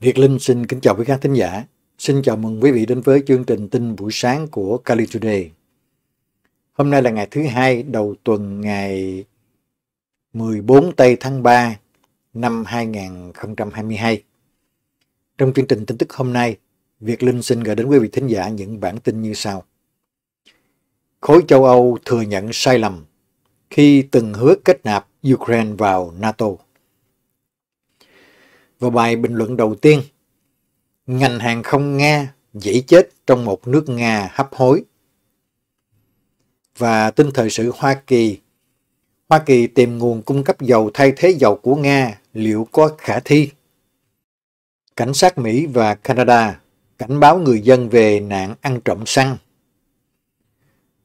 Việt Linh xin kính chào quý khán thính giả. Xin chào mừng quý vị đến với chương trình tin buổi sáng của Cali Today. Hôm nay là ngày thứ hai đầu tuần ngày 14 tây tháng 3 năm 2022. Trong chương trình tin tức hôm nay, Việt Linh xin gửi đến quý vị thính giả những bản tin như sau. Khối châu Âu thừa nhận sai lầm khi từng hứa kết nạp Ukraine vào NATO vào bài bình luận đầu tiên. Ngành hàng không Nga dĩ chết trong một nước Nga hấp hối. Và tin thời sự Hoa Kỳ. Hoa Kỳ tìm nguồn cung cấp dầu thay thế dầu của Nga liệu có khả thi? Cảnh sát Mỹ và Canada cảnh báo người dân về nạn ăn trộm xăng.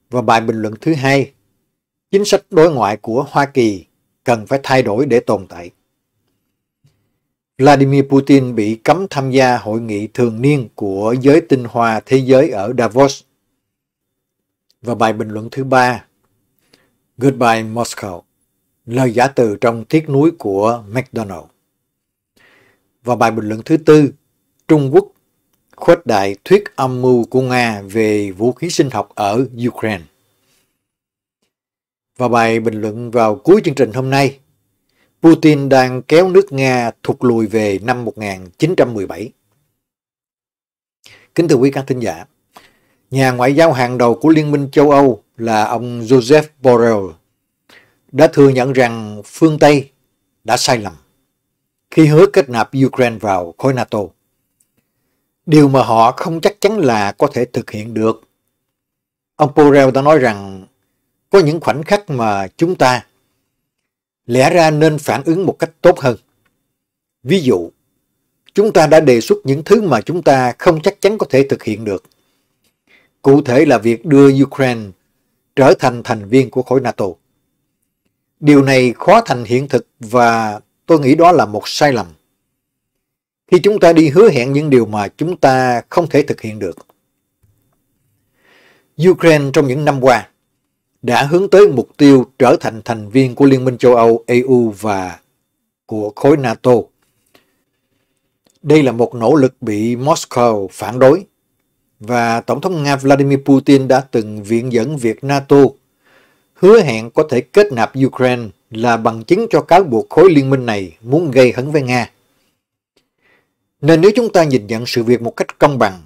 Và bài bình luận thứ hai, chính sách đối ngoại của Hoa Kỳ cần phải thay đổi để tồn tại. Vladimir Putin bị cấm tham gia hội nghị thường niên của giới tinh hoa thế giới ở Davos. Và bài bình luận thứ ba, Goodbye Moscow, lời giả từ trong tiếc núi của McDonald. Và bài bình luận thứ tư, Trung Quốc khuếch đại thuyết âm mưu của Nga về vũ khí sinh học ở Ukraine. Và bài bình luận vào cuối chương trình hôm nay Putin đang kéo nước Nga thụt lùi về năm 1917. Kính thưa quý các thính giả, nhà ngoại giao hàng đầu của Liên minh châu Âu là ông Joseph Borrell đã thừa nhận rằng phương Tây đã sai lầm khi hứa kết nạp Ukraine vào khối NATO. Điều mà họ không chắc chắn là có thể thực hiện được. Ông Borrell đã nói rằng có những khoảnh khắc mà chúng ta lẽ ra nên phản ứng một cách tốt hơn. Ví dụ, chúng ta đã đề xuất những thứ mà chúng ta không chắc chắn có thể thực hiện được. Cụ thể là việc đưa Ukraine trở thành thành viên của khối NATO. Điều này khó thành hiện thực và tôi nghĩ đó là một sai lầm. Khi chúng ta đi hứa hẹn những điều mà chúng ta không thể thực hiện được. Ukraine trong những năm qua đã hướng tới mục tiêu trở thành thành viên của Liên minh châu Âu, EU và của khối NATO. Đây là một nỗ lực bị Moscow phản đối và Tổng thống Nga Vladimir Putin đã từng viện dẫn việc NATO hứa hẹn có thể kết nạp Ukraine là bằng chứng cho cáo buộc khối liên minh này muốn gây hấn với Nga. Nên nếu chúng ta nhìn nhận sự việc một cách công bằng,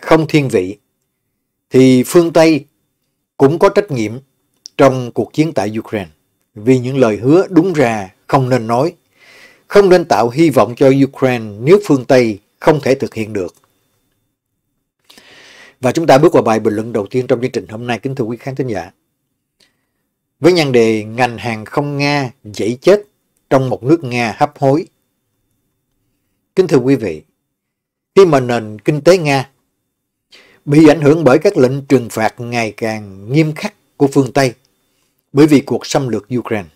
không thiên vị, thì phương Tây cũng có trách nhiệm trong cuộc chiến tại Ukraine vì những lời hứa đúng ra không nên nói, không nên tạo hy vọng cho Ukraine nếu phương Tây không thể thực hiện được. Và chúng ta bước vào bài bình luận đầu tiên trong chương trình hôm nay, kính thưa quý khán thính giả. Với nhan đề ngành hàng không Nga dãy chết trong một nước Nga hấp hối. Kính thưa quý vị, khi mà nền kinh tế Nga bị ảnh hưởng bởi các lệnh trừng phạt ngày càng nghiêm khắc của phương Tây bởi vì cuộc xâm lược Ukraine.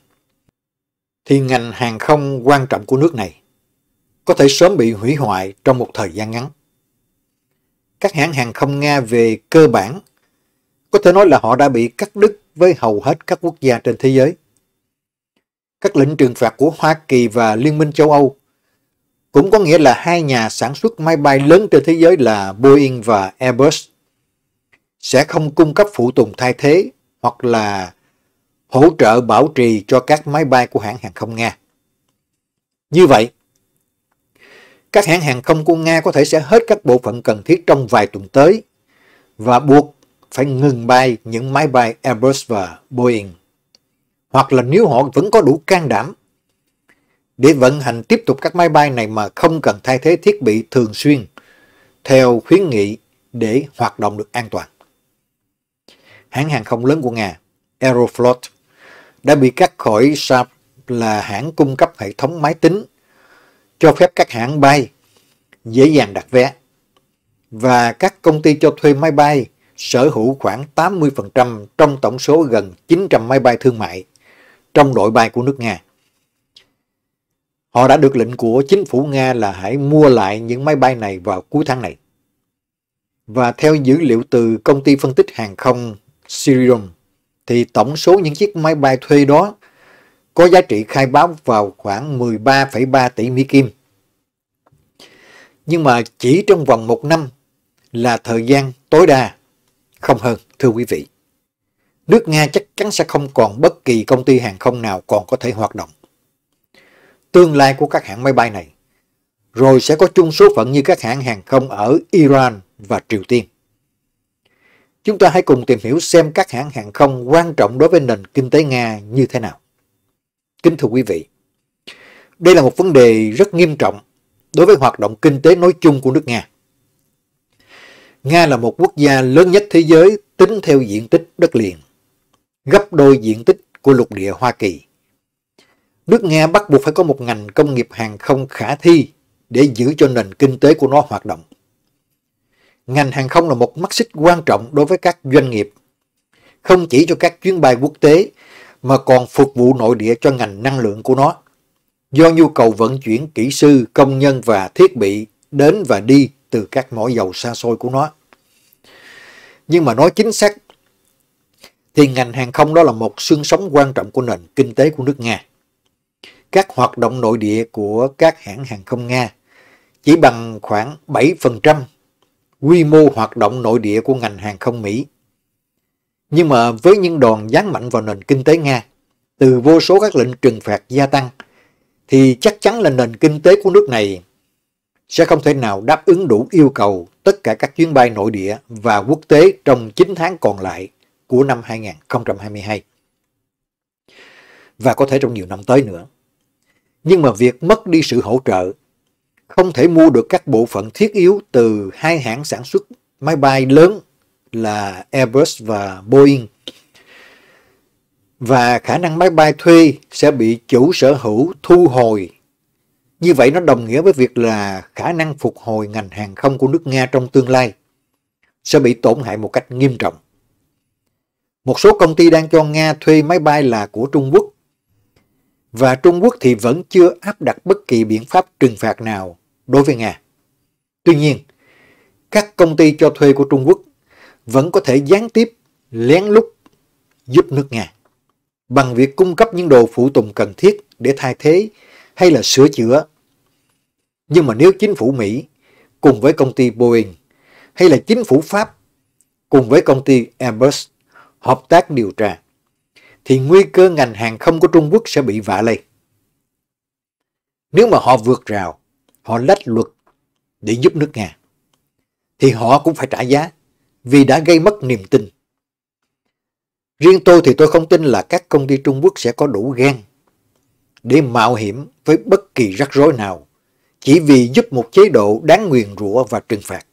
Thì ngành hàng không quan trọng của nước này có thể sớm bị hủy hoại trong một thời gian ngắn. Các hãng hàng không Nga về cơ bản có thể nói là họ đã bị cắt đứt với hầu hết các quốc gia trên thế giới. Các lệnh trừng phạt của Hoa Kỳ và Liên minh châu Âu cũng có nghĩa là hai nhà sản xuất máy bay lớn trên thế giới là Boeing và Airbus sẽ không cung cấp phụ tùng thay thế hoặc là hỗ trợ bảo trì cho các máy bay của hãng hàng không Nga. Như vậy, các hãng hàng không của Nga có thể sẽ hết các bộ phận cần thiết trong vài tuần tới và buộc phải ngừng bay những máy bay Airbus và Boeing. Hoặc là nếu họ vẫn có đủ can đảm để vận hành tiếp tục các máy bay này mà không cần thay thế thiết bị thường xuyên theo khuyến nghị để hoạt động được an toàn. Hãng hàng không lớn của Nga, Aeroflot, đã bị cắt khỏi SAP là hãng cung cấp hệ thống máy tính cho phép các hãng bay dễ dàng đặt vé và các công ty cho thuê máy bay sở hữu khoảng 80% trong tổng số gần 900 máy bay thương mại trong đội bay của nước Nga. Họ đã được lệnh của chính phủ Nga là hãy mua lại những máy bay này vào cuối tháng này. Và theo dữ liệu từ công ty phân tích hàng không Sirium, thì tổng số những chiếc máy bay thuê đó có giá trị khai báo vào khoảng 13,3 tỷ Mỹ Kim. Nhưng mà chỉ trong vòng một năm là thời gian tối đa, không hơn, thưa quý vị. Nước Nga chắc chắn sẽ không còn bất kỳ công ty hàng không nào còn có thể hoạt động tương lai của các hãng máy bay này. Rồi sẽ có chung số phận như các hãng hàng không ở Iran và Triều Tiên. Chúng ta hãy cùng tìm hiểu xem các hãng hàng không quan trọng đối với nền kinh tế Nga như thế nào. Kính thưa quý vị, đây là một vấn đề rất nghiêm trọng đối với hoạt động kinh tế nói chung của nước Nga. Nga là một quốc gia lớn nhất thế giới tính theo diện tích đất liền, gấp đôi diện tích của lục địa Hoa Kỳ nước Nga bắt buộc phải có một ngành công nghiệp hàng không khả thi để giữ cho nền kinh tế của nó hoạt động. Ngành hàng không là một mắt xích quan trọng đối với các doanh nghiệp, không chỉ cho các chuyến bay quốc tế mà còn phục vụ nội địa cho ngành năng lượng của nó. Do nhu cầu vận chuyển kỹ sư, công nhân và thiết bị đến và đi từ các mỏ dầu xa xôi của nó. Nhưng mà nói chính xác thì ngành hàng không đó là một xương sống quan trọng của nền kinh tế của nước Nga các hoạt động nội địa của các hãng hàng không Nga chỉ bằng khoảng 7% quy mô hoạt động nội địa của ngành hàng không Mỹ. Nhưng mà với những đòn giáng mạnh vào nền kinh tế Nga, từ vô số các lệnh trừng phạt gia tăng, thì chắc chắn là nền kinh tế của nước này sẽ không thể nào đáp ứng đủ yêu cầu tất cả các chuyến bay nội địa và quốc tế trong 9 tháng còn lại của năm 2022 và có thể trong nhiều năm tới nữa nhưng mà việc mất đi sự hỗ trợ, không thể mua được các bộ phận thiết yếu từ hai hãng sản xuất máy bay lớn là Airbus và Boeing. Và khả năng máy bay thuê sẽ bị chủ sở hữu thu hồi. Như vậy nó đồng nghĩa với việc là khả năng phục hồi ngành hàng không của nước Nga trong tương lai sẽ bị tổn hại một cách nghiêm trọng. Một số công ty đang cho Nga thuê máy bay là của Trung Quốc và Trung Quốc thì vẫn chưa áp đặt bất kỳ biện pháp trừng phạt nào đối với Nga. Tuy nhiên, các công ty cho thuê của Trung Quốc vẫn có thể gián tiếp lén lút giúp nước Nga bằng việc cung cấp những đồ phụ tùng cần thiết để thay thế hay là sửa chữa. Nhưng mà nếu chính phủ Mỹ cùng với công ty Boeing hay là chính phủ Pháp cùng với công ty Airbus hợp tác điều tra thì nguy cơ ngành hàng không của Trung Quốc sẽ bị vạ lây. Nếu mà họ vượt rào, họ lách luật để giúp nước Nga, thì họ cũng phải trả giá vì đã gây mất niềm tin. Riêng tôi thì tôi không tin là các công ty Trung Quốc sẽ có đủ gan để mạo hiểm với bất kỳ rắc rối nào chỉ vì giúp một chế độ đáng nguyền rủa và trừng phạt.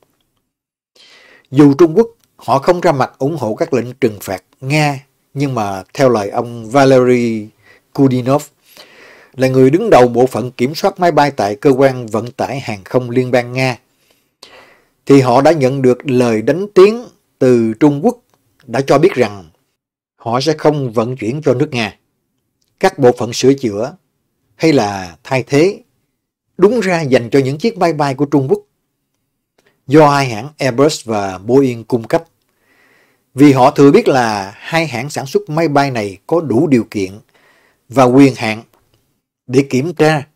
Dù Trung Quốc họ không ra mặt ủng hộ các lệnh trừng phạt Nga nhưng mà theo lời ông Valery Kudinov là người đứng đầu bộ phận kiểm soát máy bay tại cơ quan vận tải hàng không liên bang Nga, thì họ đã nhận được lời đánh tiếng từ Trung Quốc đã cho biết rằng họ sẽ không vận chuyển cho nước Nga. Các bộ phận sửa chữa hay là thay thế đúng ra dành cho những chiếc máy bay của Trung Quốc do hai hãng Airbus và Boeing cung cấp vì họ thừa biết là hai hãng sản xuất máy bay này có đủ điều kiện và quyền hạn để kiểm tra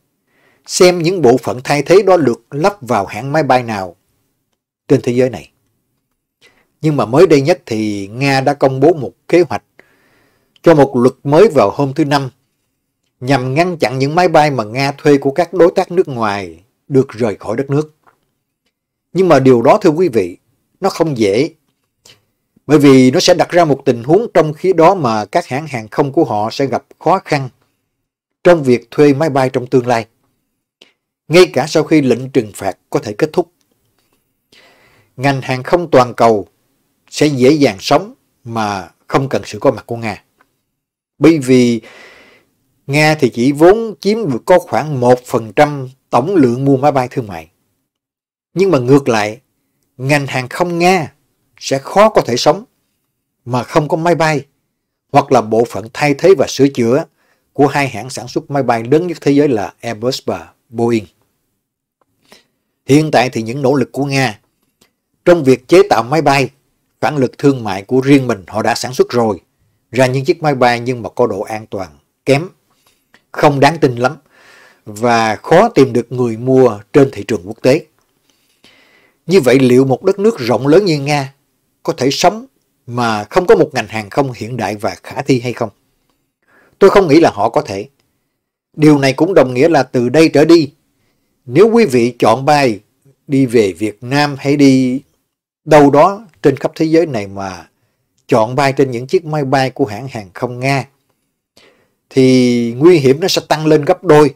xem những bộ phận thay thế đó được lắp vào hãng máy bay nào trên thế giới này. Nhưng mà mới đây nhất thì Nga đã công bố một kế hoạch cho một luật mới vào hôm thứ Năm nhằm ngăn chặn những máy bay mà Nga thuê của các đối tác nước ngoài được rời khỏi đất nước. Nhưng mà điều đó thưa quý vị, nó không dễ bởi vì nó sẽ đặt ra một tình huống trong khi đó mà các hãng hàng không của họ sẽ gặp khó khăn trong việc thuê máy bay trong tương lai. Ngay cả sau khi lệnh trừng phạt có thể kết thúc. Ngành hàng không toàn cầu sẽ dễ dàng sống mà không cần sự có mặt của Nga. Bởi vì Nga thì chỉ vốn chiếm được có khoảng 1% tổng lượng mua máy bay thương mại. Nhưng mà ngược lại, ngành hàng không Nga sẽ khó có thể sống mà không có máy bay hoặc là bộ phận thay thế và sửa chữa của hai hãng sản xuất máy bay lớn nhất thế giới là Airbus và Boeing. Hiện tại thì những nỗ lực của Nga trong việc chế tạo máy bay, phản lực thương mại của riêng mình họ đã sản xuất rồi, ra những chiếc máy bay nhưng mà có độ an toàn kém, không đáng tin lắm và khó tìm được người mua trên thị trường quốc tế. Như vậy liệu một đất nước rộng lớn như Nga có thể sống mà không có một ngành hàng không hiện đại và khả thi hay không? Tôi không nghĩ là họ có thể. Điều này cũng đồng nghĩa là từ đây trở đi, nếu quý vị chọn bay đi về Việt Nam hay đi đâu đó trên khắp thế giới này mà chọn bay trên những chiếc máy bay của hãng hàng không Nga, thì nguy hiểm nó sẽ tăng lên gấp đôi.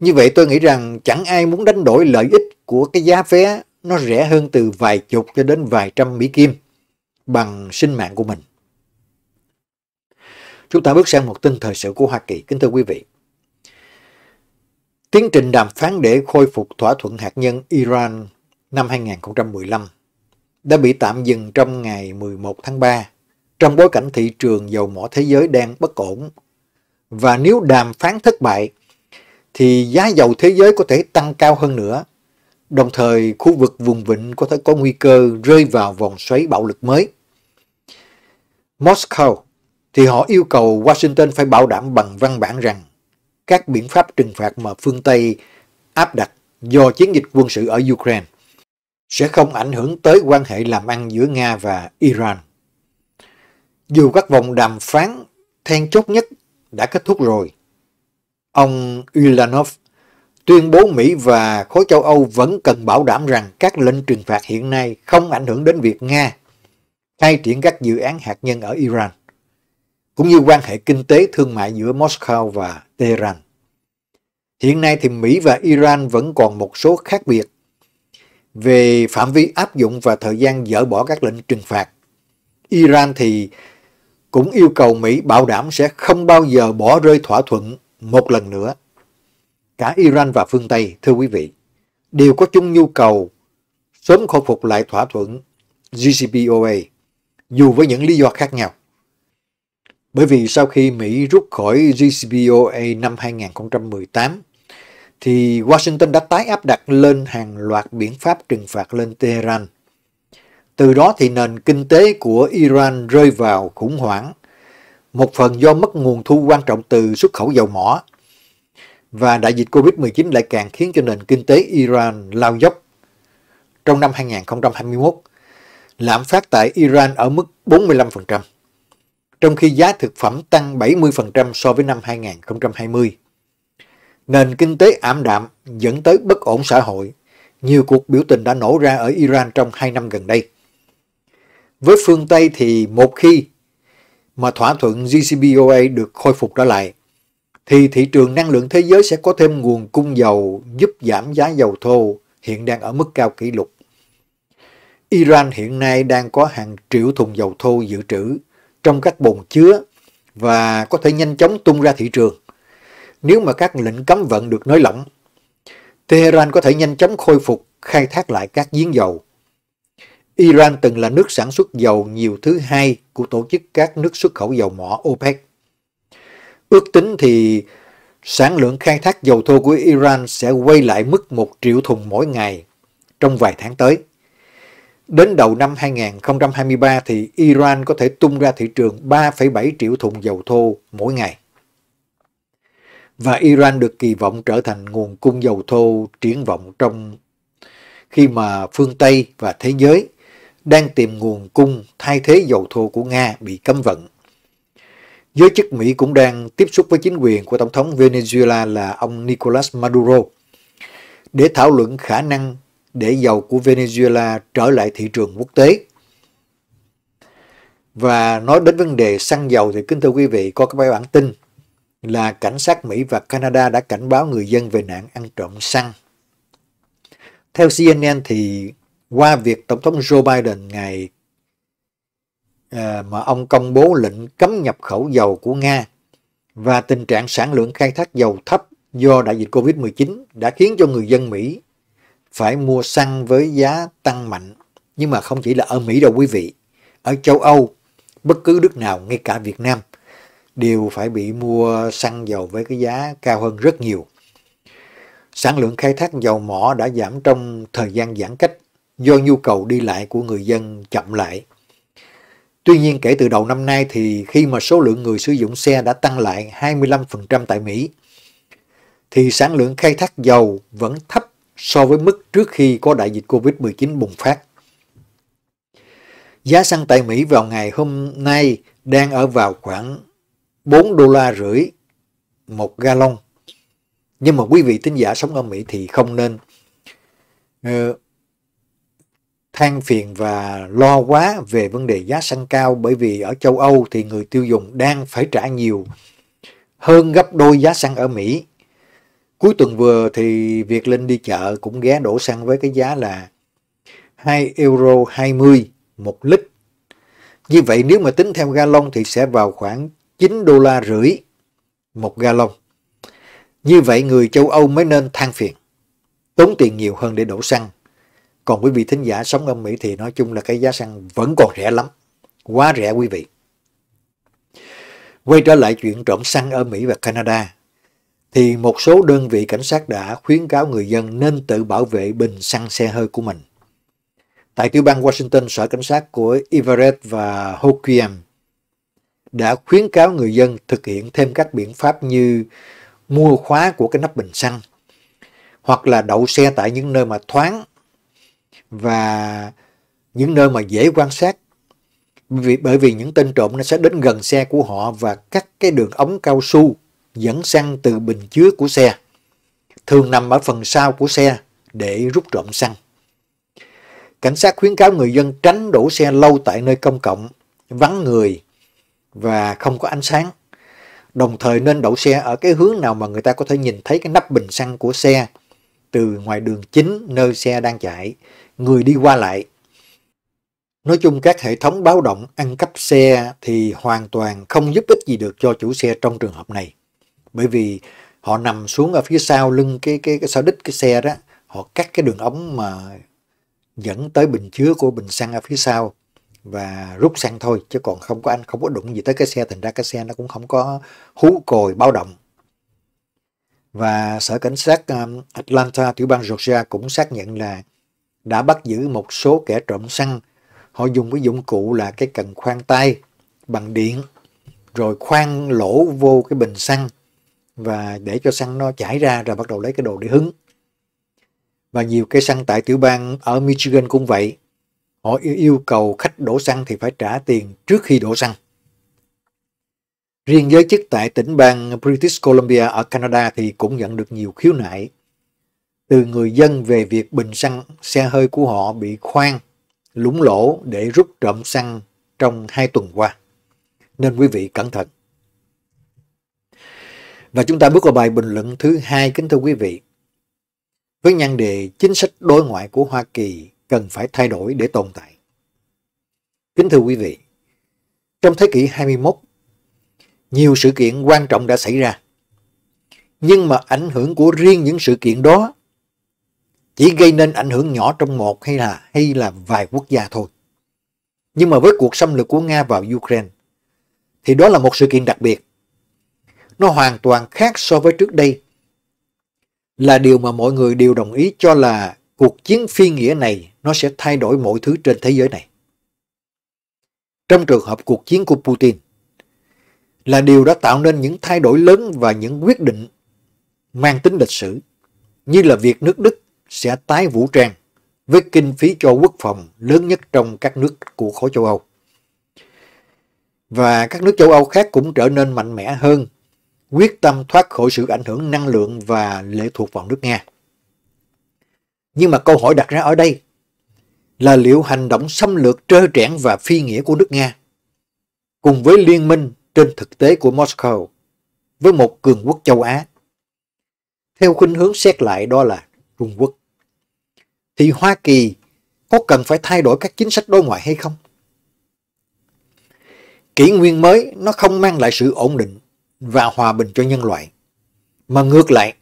Như vậy tôi nghĩ rằng chẳng ai muốn đánh đổi lợi ích của cái giá vé nó rẻ hơn từ vài chục cho đến vài trăm Mỹ Kim bằng sinh mạng của mình. Chúng ta bước sang một tin thời sự của Hoa Kỳ, kính thưa quý vị. Tiến trình đàm phán để khôi phục thỏa thuận hạt nhân Iran năm 2015 đã bị tạm dừng trong ngày 11 tháng 3 trong bối cảnh thị trường dầu mỏ thế giới đang bất ổn. Và nếu đàm phán thất bại thì giá dầu thế giới có thể tăng cao hơn nữa Đồng thời, khu vực vùng vịnh có thể có nguy cơ rơi vào vòng xoáy bạo lực mới. Moscow thì họ yêu cầu Washington phải bảo đảm bằng văn bản rằng các biện pháp trừng phạt mà phương Tây áp đặt do chiến dịch quân sự ở Ukraine sẽ không ảnh hưởng tới quan hệ làm ăn giữa Nga và Iran. Dù các vòng đàm phán then chốt nhất đã kết thúc rồi, ông Ulanov tuyên bố Mỹ và khối châu Âu vẫn cần bảo đảm rằng các lệnh trừng phạt hiện nay không ảnh hưởng đến việc Nga khai triển các dự án hạt nhân ở Iran, cũng như quan hệ kinh tế thương mại giữa Moscow và Tehran. Hiện nay thì Mỹ và Iran vẫn còn một số khác biệt về phạm vi áp dụng và thời gian dỡ bỏ các lệnh trừng phạt. Iran thì cũng yêu cầu Mỹ bảo đảm sẽ không bao giờ bỏ rơi thỏa thuận một lần nữa cả Iran và phương Tây, thưa quý vị, đều có chung nhu cầu sớm khôi phục lại thỏa thuận GCPOA, dù với những lý do khác nhau. Bởi vì sau khi Mỹ rút khỏi GCPOA năm 2018, thì Washington đã tái áp đặt lên hàng loạt biện pháp trừng phạt lên Tehran. Từ đó thì nền kinh tế của Iran rơi vào khủng hoảng, một phần do mất nguồn thu quan trọng từ xuất khẩu dầu mỏ, và đại dịch Covid-19 lại càng khiến cho nền kinh tế Iran lao dốc. Trong năm 2021, lạm phát tại Iran ở mức 45%, trong khi giá thực phẩm tăng 70% so với năm 2020. Nền kinh tế ảm đạm dẫn tới bất ổn xã hội. Nhiều cuộc biểu tình đã nổ ra ở Iran trong hai năm gần đây. Với phương Tây thì một khi mà thỏa thuận JCPOA được khôi phục trở lại, thì thị trường năng lượng thế giới sẽ có thêm nguồn cung dầu giúp giảm giá dầu thô hiện đang ở mức cao kỷ lục. Iran hiện nay đang có hàng triệu thùng dầu thô dự trữ trong các bồn chứa và có thể nhanh chóng tung ra thị trường. Nếu mà các lệnh cấm vận được nới lỏng, Tehran có thể nhanh chóng khôi phục khai thác lại các giếng dầu. Iran từng là nước sản xuất dầu nhiều thứ hai của tổ chức các nước xuất khẩu dầu mỏ OPEC. Ước tính thì sản lượng khai thác dầu thô của Iran sẽ quay lại mức 1 triệu thùng mỗi ngày trong vài tháng tới. Đến đầu năm 2023 thì Iran có thể tung ra thị trường 3,7 triệu thùng dầu thô mỗi ngày. Và Iran được kỳ vọng trở thành nguồn cung dầu thô triển vọng trong khi mà phương Tây và thế giới đang tìm nguồn cung thay thế dầu thô của Nga bị cấm vận. Giới chức Mỹ cũng đang tiếp xúc với chính quyền của Tổng thống Venezuela là ông Nicolas Maduro để thảo luận khả năng để dầu của Venezuela trở lại thị trường quốc tế. Và nói đến vấn đề xăng dầu thì kính thưa quý vị có các bài bản tin là cảnh sát Mỹ và Canada đã cảnh báo người dân về nạn ăn trộm xăng. Theo CNN thì qua việc Tổng thống Joe Biden ngày Ờ, mà ông công bố lệnh cấm nhập khẩu dầu của Nga và tình trạng sản lượng khai thác dầu thấp do đại dịch Covid-19 đã khiến cho người dân Mỹ phải mua xăng với giá tăng mạnh. Nhưng mà không chỉ là ở Mỹ đâu quý vị. Ở châu Âu, bất cứ nước nào, ngay cả Việt Nam, đều phải bị mua xăng dầu với cái giá cao hơn rất nhiều. Sản lượng khai thác dầu mỏ đã giảm trong thời gian giãn cách do nhu cầu đi lại của người dân chậm lại. Tuy nhiên kể từ đầu năm nay thì khi mà số lượng người sử dụng xe đã tăng lại 25% tại Mỹ, thì sản lượng khai thác dầu vẫn thấp so với mức trước khi có đại dịch Covid-19 bùng phát. Giá xăng tại Mỹ vào ngày hôm nay đang ở vào khoảng 4 đô la rưỡi một gallon. Nhưng mà quý vị tín giả sống ở Mỹ thì không nên ờ, than phiền và lo quá về vấn đề giá xăng cao bởi vì ở châu Âu thì người tiêu dùng đang phải trả nhiều hơn gấp đôi giá xăng ở Mỹ. Cuối tuần vừa thì Việt Linh đi chợ cũng ghé đổ xăng với cái giá là 2 euro 20 một lít. Như vậy nếu mà tính theo gallon thì sẽ vào khoảng 9 đô la rưỡi một gallon. Như vậy người châu Âu mới nên than phiền, tốn tiền nhiều hơn để đổ xăng còn quý vị thính giả sống ở Mỹ thì nói chung là cái giá xăng vẫn còn rẻ lắm. Quá rẻ quý vị. Quay trở lại chuyện trộm xăng ở Mỹ và Canada, thì một số đơn vị cảnh sát đã khuyến cáo người dân nên tự bảo vệ bình xăng xe hơi của mình. Tại tiểu bang Washington, sở cảnh sát của Everett và Hoquiam đã khuyến cáo người dân thực hiện thêm các biện pháp như mua khóa của cái nắp bình xăng hoặc là đậu xe tại những nơi mà thoáng và những nơi mà dễ quan sát vì bởi vì những tên trộm nó sẽ đến gần xe của họ và cắt cái đường ống cao su dẫn xăng từ bình chứa của xe thường nằm ở phần sau của xe để rút trộm xăng. Cảnh sát khuyến cáo người dân tránh đổ xe lâu tại nơi công cộng, vắng người và không có ánh sáng. Đồng thời nên đậu xe ở cái hướng nào mà người ta có thể nhìn thấy cái nắp bình xăng của xe từ ngoài đường chính nơi xe đang chạy, người đi qua lại. Nói chung các hệ thống báo động ăn cắp xe thì hoàn toàn không giúp ích gì được cho chủ xe trong trường hợp này. Bởi vì họ nằm xuống ở phía sau lưng cái cái, cái sau đít cái xe đó, họ cắt cái đường ống mà dẫn tới bình chứa của bình xăng ở phía sau và rút xăng thôi chứ còn không có anh không có đụng gì tới cái xe thành ra cái xe nó cũng không có hú còi báo động và Sở Cảnh sát um, Atlanta, tiểu bang Georgia cũng xác nhận là đã bắt giữ một số kẻ trộm xăng. Họ dùng cái dụng cụ là cái cần khoan tay bằng điện, rồi khoan lỗ vô cái bình xăng và để cho xăng nó chảy ra rồi bắt đầu lấy cái đồ để hứng. Và nhiều cây xăng tại tiểu bang ở Michigan cũng vậy. Họ yêu cầu khách đổ xăng thì phải trả tiền trước khi đổ xăng. Riêng giới chức tại tỉnh bang British Columbia ở Canada thì cũng nhận được nhiều khiếu nại từ người dân về việc bình xăng xe hơi của họ bị khoan, lũng lỗ để rút trộm xăng trong hai tuần qua. Nên quý vị cẩn thận. Và chúng ta bước vào bài bình luận thứ hai kính thưa quý vị. Với nhan đề chính sách đối ngoại của Hoa Kỳ cần phải thay đổi để tồn tại. Kính thưa quý vị, trong thế kỷ 21, nhiều sự kiện quan trọng đã xảy ra. Nhưng mà ảnh hưởng của riêng những sự kiện đó chỉ gây nên ảnh hưởng nhỏ trong một hay là hay là vài quốc gia thôi. Nhưng mà với cuộc xâm lược của Nga vào Ukraine thì đó là một sự kiện đặc biệt. Nó hoàn toàn khác so với trước đây là điều mà mọi người đều đồng ý cho là cuộc chiến phi nghĩa này nó sẽ thay đổi mọi thứ trên thế giới này. Trong trường hợp cuộc chiến của Putin, là điều đã tạo nên những thay đổi lớn và những quyết định mang tính lịch sử, như là việc nước Đức sẽ tái vũ trang với kinh phí cho quốc phòng lớn nhất trong các nước của khối châu Âu. Và các nước châu Âu khác cũng trở nên mạnh mẽ hơn, quyết tâm thoát khỏi sự ảnh hưởng năng lượng và lệ thuộc vào nước Nga. Nhưng mà câu hỏi đặt ra ở đây là liệu hành động xâm lược trơ trẽn và phi nghĩa của nước Nga cùng với liên minh trên thực tế của Moscow với một cường quốc châu Á. Theo khuynh hướng xét lại đó là Trung Quốc. Thì Hoa Kỳ có cần phải thay đổi các chính sách đối ngoại hay không? Kỷ nguyên mới nó không mang lại sự ổn định và hòa bình cho nhân loại. Mà ngược lại,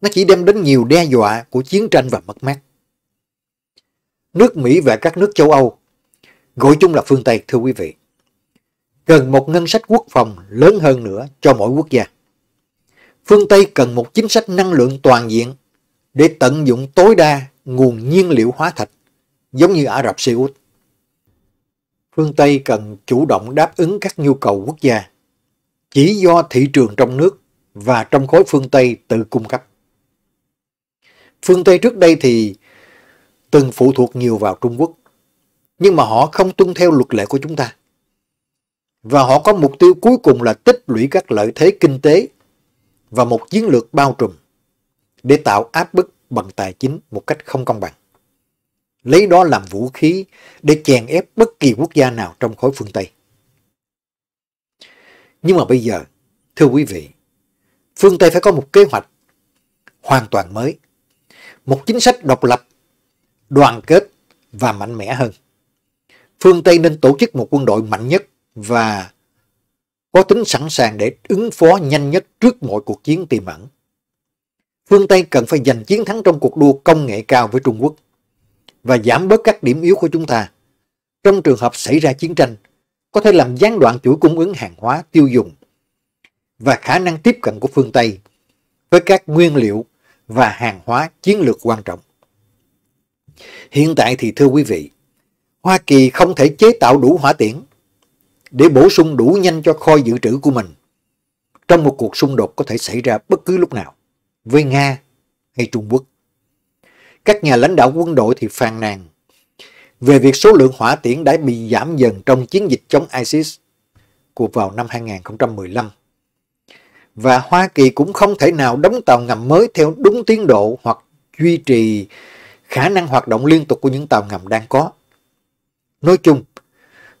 nó chỉ đem đến nhiều đe dọa của chiến tranh và mất mát. Nước Mỹ và các nước châu Âu, gọi chung là phương Tây thưa quý vị, cần một ngân sách quốc phòng lớn hơn nữa cho mỗi quốc gia. Phương Tây cần một chính sách năng lượng toàn diện để tận dụng tối đa nguồn nhiên liệu hóa thạch, giống như Ả Rập Xê Út. Phương Tây cần chủ động đáp ứng các nhu cầu quốc gia, chỉ do thị trường trong nước và trong khối phương Tây tự cung cấp. Phương Tây trước đây thì từng phụ thuộc nhiều vào Trung Quốc, nhưng mà họ không tuân theo luật lệ của chúng ta và họ có mục tiêu cuối cùng là tích lũy các lợi thế kinh tế và một chiến lược bao trùm để tạo áp bức bằng tài chính một cách không công bằng. Lấy đó làm vũ khí để chèn ép bất kỳ quốc gia nào trong khối phương Tây. Nhưng mà bây giờ, thưa quý vị, phương Tây phải có một kế hoạch hoàn toàn mới, một chính sách độc lập, đoàn kết và mạnh mẽ hơn. Phương Tây nên tổ chức một quân đội mạnh nhất và có tính sẵn sàng để ứng phó nhanh nhất trước mọi cuộc chiến tiềm ẩn. Phương Tây cần phải giành chiến thắng trong cuộc đua công nghệ cao với Trung Quốc và giảm bớt các điểm yếu của chúng ta. Trong trường hợp xảy ra chiến tranh, có thể làm gián đoạn chuỗi cung ứng hàng hóa tiêu dùng và khả năng tiếp cận của phương Tây với các nguyên liệu và hàng hóa chiến lược quan trọng. Hiện tại thì thưa quý vị, Hoa Kỳ không thể chế tạo đủ hỏa tiễn để bổ sung đủ nhanh cho kho dự trữ của mình. Trong một cuộc xung đột có thể xảy ra bất cứ lúc nào, với Nga hay Trung Quốc. Các nhà lãnh đạo quân đội thì phàn nàn về việc số lượng hỏa tiễn đã bị giảm dần trong chiến dịch chống ISIS của vào năm 2015. Và Hoa Kỳ cũng không thể nào đóng tàu ngầm mới theo đúng tiến độ hoặc duy trì khả năng hoạt động liên tục của những tàu ngầm đang có. Nói chung,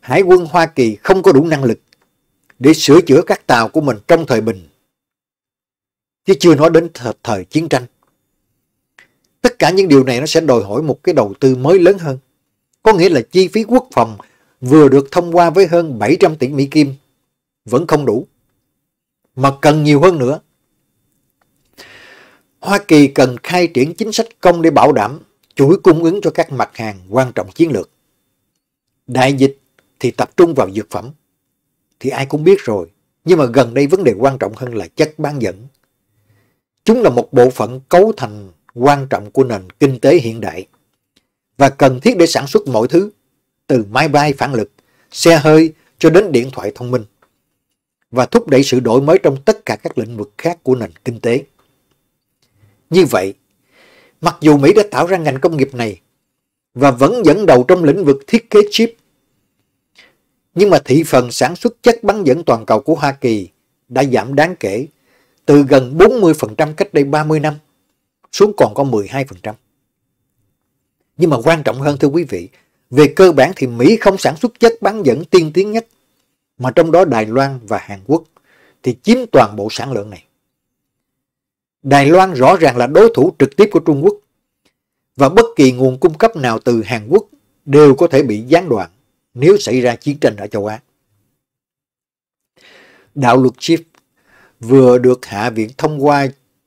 Hải quân Hoa Kỳ không có đủ năng lực để sửa chữa các tàu của mình trong thời bình. Chứ chưa nói đến thời, thời chiến tranh. Tất cả những điều này nó sẽ đòi hỏi một cái đầu tư mới lớn hơn. Có nghĩa là chi phí quốc phòng vừa được thông qua với hơn 700 tỷ Mỹ Kim vẫn không đủ. Mà cần nhiều hơn nữa. Hoa Kỳ cần khai triển chính sách công để bảo đảm chuỗi cung ứng cho các mặt hàng quan trọng chiến lược. Đại dịch thì tập trung vào dược phẩm. Thì ai cũng biết rồi, nhưng mà gần đây vấn đề quan trọng hơn là chất bán dẫn. Chúng là một bộ phận cấu thành quan trọng của nền kinh tế hiện đại và cần thiết để sản xuất mọi thứ, từ máy bay phản lực, xe hơi cho đến điện thoại thông minh và thúc đẩy sự đổi mới trong tất cả các lĩnh vực khác của nền kinh tế. Như vậy, mặc dù Mỹ đã tạo ra ngành công nghiệp này và vẫn dẫn đầu trong lĩnh vực thiết kế chip nhưng mà thị phần sản xuất chất bán dẫn toàn cầu của Hoa Kỳ đã giảm đáng kể từ gần 40% cách đây 30 năm xuống còn có 12%. Nhưng mà quan trọng hơn thưa quý vị, về cơ bản thì Mỹ không sản xuất chất bán dẫn tiên tiến nhất, mà trong đó Đài Loan và Hàn Quốc thì chiếm toàn bộ sản lượng này. Đài Loan rõ ràng là đối thủ trực tiếp của Trung Quốc, và bất kỳ nguồn cung cấp nào từ Hàn Quốc đều có thể bị gián đoạn nếu xảy ra chiến tranh ở châu Á. Đạo luật chip vừa được Hạ viện thông qua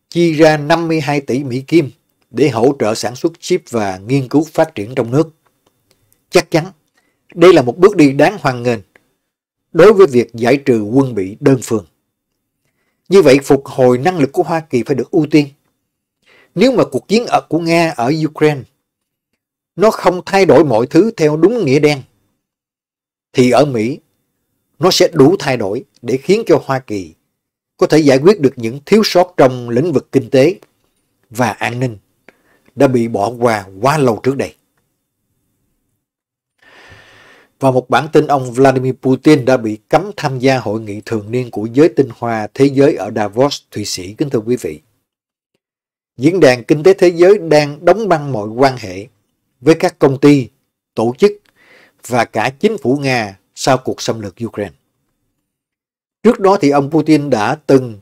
chi ra 52 tỷ Mỹ Kim để hỗ trợ sản xuất chip và nghiên cứu phát triển trong nước. Chắc chắn, đây là một bước đi đáng hoan nghênh đối với việc giải trừ quân bị đơn phương. Như vậy, phục hồi năng lực của Hoa Kỳ phải được ưu tiên. Nếu mà cuộc chiến ở của Nga ở Ukraine nó không thay đổi mọi thứ theo đúng nghĩa đen thì ở Mỹ nó sẽ đủ thay đổi để khiến cho Hoa Kỳ có thể giải quyết được những thiếu sót trong lĩnh vực kinh tế và an ninh đã bị bỏ qua quá lâu trước đây. Và một bản tin ông Vladimir Putin đã bị cấm tham gia hội nghị thường niên của giới tinh hoa thế giới ở Davos, Thụy Sĩ, kính thưa quý vị. Diễn đàn kinh tế thế giới đang đóng băng mọi quan hệ với các công ty, tổ chức và cả chính phủ Nga sau cuộc xâm lược Ukraine. Trước đó thì ông Putin đã từng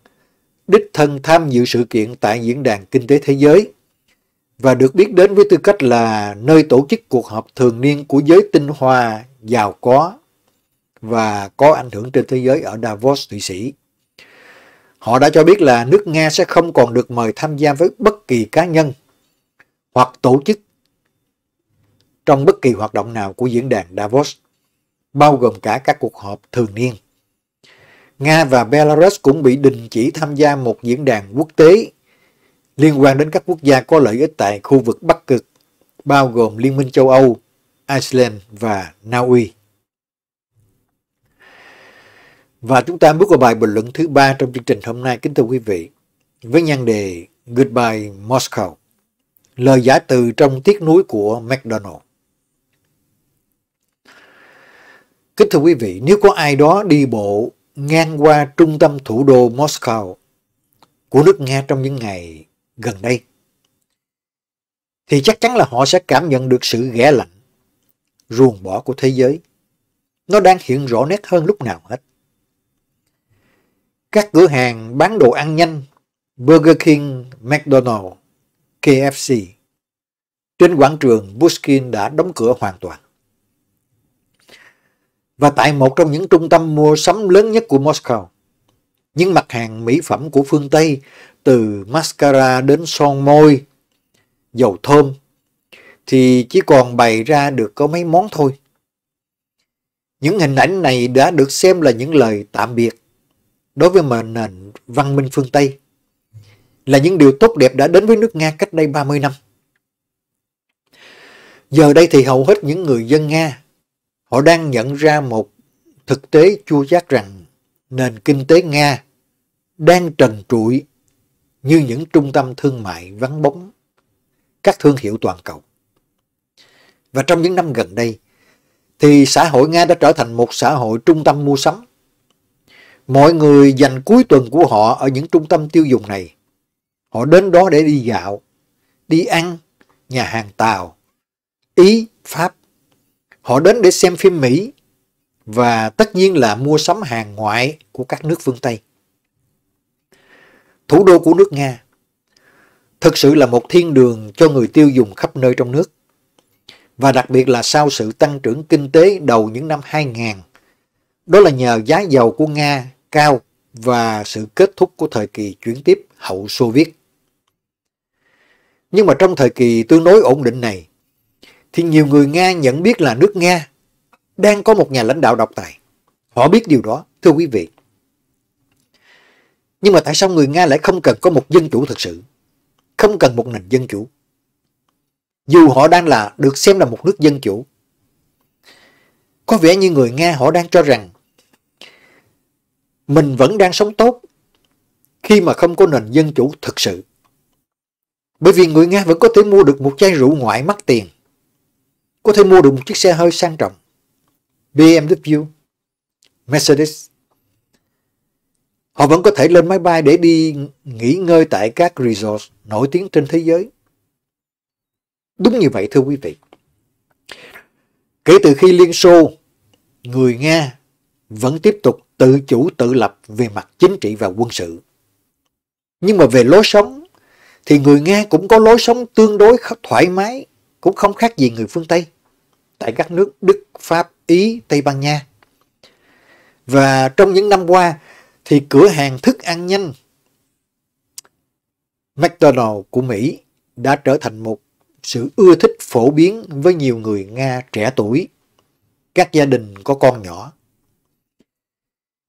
đích thân tham dự sự kiện tại Diễn đàn Kinh tế Thế giới và được biết đến với tư cách là nơi tổ chức cuộc họp thường niên của giới tinh hoa giàu có và có ảnh hưởng trên thế giới ở Davos, Thụy Sĩ. Họ đã cho biết là nước Nga sẽ không còn được mời tham gia với bất kỳ cá nhân hoặc tổ chức trong bất kỳ hoạt động nào của diễn đàn Davos, bao gồm cả các cuộc họp thường niên. Nga và Belarus cũng bị đình chỉ tham gia một diễn đàn quốc tế liên quan đến các quốc gia có lợi ích tại khu vực Bắc Cực, bao gồm Liên minh châu Âu, Iceland và Na Uy. Và chúng ta bước vào bài bình luận thứ ba trong chương trình hôm nay, kính thưa quý vị, với nhan đề Goodbye Moscow, lời giả từ trong tiếc nuối của McDonald. Kính thưa quý vị, nếu có ai đó đi bộ ngang qua trung tâm thủ đô Moscow của nước Nga trong những ngày gần đây, thì chắc chắn là họ sẽ cảm nhận được sự ghẻ lạnh, ruồng bỏ của thế giới. Nó đang hiện rõ nét hơn lúc nào hết. Các cửa hàng bán đồ ăn nhanh, Burger King, McDonald's, KFC, trên quảng trường Buskin đã đóng cửa hoàn toàn và tại một trong những trung tâm mua sắm lớn nhất của Moscow. Những mặt hàng mỹ phẩm của phương Tây, từ mascara đến son môi, dầu thơm, thì chỉ còn bày ra được có mấy món thôi. Những hình ảnh này đã được xem là những lời tạm biệt đối với mệnh nền văn minh phương Tây, là những điều tốt đẹp đã đến với nước Nga cách đây 30 năm. Giờ đây thì hầu hết những người dân Nga họ đang nhận ra một thực tế chua chát rằng nền kinh tế Nga đang trần trụi như những trung tâm thương mại vắng bóng, các thương hiệu toàn cầu. Và trong những năm gần đây, thì xã hội Nga đã trở thành một xã hội trung tâm mua sắm. Mọi người dành cuối tuần của họ ở những trung tâm tiêu dùng này. Họ đến đó để đi dạo, đi ăn, nhà hàng Tàu, Ý, Pháp, Họ đến để xem phim Mỹ và tất nhiên là mua sắm hàng ngoại của các nước phương Tây. Thủ đô của nước Nga thực sự là một thiên đường cho người tiêu dùng khắp nơi trong nước. Và đặc biệt là sau sự tăng trưởng kinh tế đầu những năm 2000, đó là nhờ giá dầu của Nga cao và sự kết thúc của thời kỳ chuyển tiếp hậu Xô Viết. Nhưng mà trong thời kỳ tương đối ổn định này, thì nhiều người Nga nhận biết là nước Nga đang có một nhà lãnh đạo độc tài. Họ biết điều đó, thưa quý vị. Nhưng mà tại sao người Nga lại không cần có một dân chủ thực sự? Không cần một nền dân chủ. Dù họ đang là được xem là một nước dân chủ. Có vẻ như người Nga họ đang cho rằng mình vẫn đang sống tốt khi mà không có nền dân chủ thực sự. Bởi vì người Nga vẫn có thể mua được một chai rượu ngoại mắc tiền có thể mua được một chiếc xe hơi sang trọng, BMW, Mercedes. Họ vẫn có thể lên máy bay để đi nghỉ ngơi tại các resort nổi tiếng trên thế giới. Đúng như vậy thưa quý vị. Kể từ khi Liên Xô, người Nga vẫn tiếp tục tự chủ tự lập về mặt chính trị và quân sự. Nhưng mà về lối sống thì người Nga cũng có lối sống tương đối thoải mái, cũng không khác gì người phương Tây tại các nước Đức, Pháp, Ý, Tây Ban Nha. Và trong những năm qua thì cửa hàng thức ăn nhanh McDonald của Mỹ đã trở thành một sự ưa thích phổ biến với nhiều người Nga trẻ tuổi, các gia đình có con nhỏ.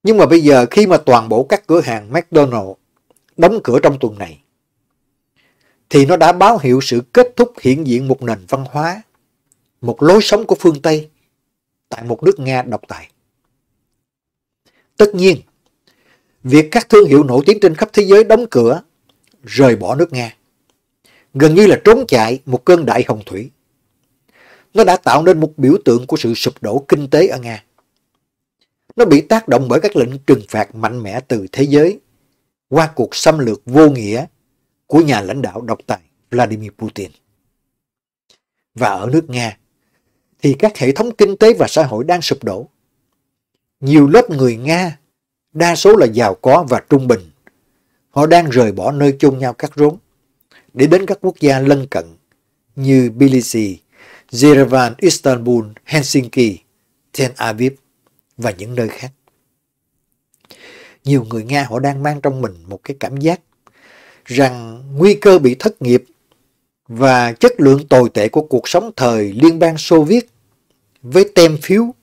Nhưng mà bây giờ khi mà toàn bộ các cửa hàng McDonald đóng cửa trong tuần này, thì nó đã báo hiệu sự kết thúc hiện diện một nền văn hóa một lối sống của phương Tây tại một nước Nga độc tài. Tất nhiên, việc các thương hiệu nổi tiếng trên khắp thế giới đóng cửa, rời bỏ nước Nga, gần như là trốn chạy một cơn đại hồng thủy. Nó đã tạo nên một biểu tượng của sự sụp đổ kinh tế ở Nga. Nó bị tác động bởi các lệnh trừng phạt mạnh mẽ từ thế giới qua cuộc xâm lược vô nghĩa của nhà lãnh đạo độc tài Vladimir Putin. Và ở nước Nga, thì các hệ thống kinh tế và xã hội đang sụp đổ. Nhiều lớp người Nga, đa số là giàu có và trung bình, họ đang rời bỏ nơi chôn nhau cắt rốn để đến các quốc gia lân cận như Tbilisi, Yerevan, Istanbul, Helsinki, Tel Aviv và những nơi khác. Nhiều người Nga họ đang mang trong mình một cái cảm giác rằng nguy cơ bị thất nghiệp và chất lượng tồi tệ của cuộc sống thời Liên bang Xô Viết với tem phiếu,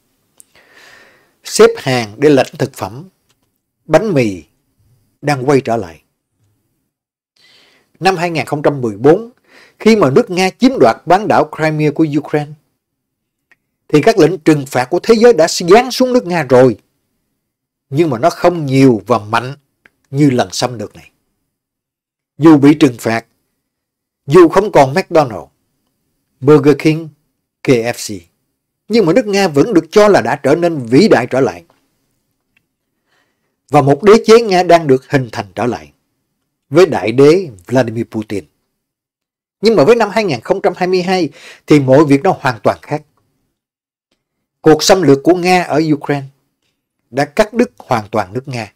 xếp hàng để lệnh thực phẩm, bánh mì đang quay trở lại. Năm 2014, khi mà nước Nga chiếm đoạt bán đảo Crimea của Ukraine, thì các lệnh trừng phạt của thế giới đã giáng xuống nước Nga rồi. Nhưng mà nó không nhiều và mạnh như lần xâm lược này. Dù bị trừng phạt, dù không còn McDonald's, Burger King, KFC nhưng mà nước Nga vẫn được cho là đã trở nên vĩ đại trở lại. Và một đế chế Nga đang được hình thành trở lại với đại đế Vladimir Putin. Nhưng mà với năm 2022 thì mọi việc nó hoàn toàn khác. Cuộc xâm lược của Nga ở Ukraine đã cắt đứt hoàn toàn nước Nga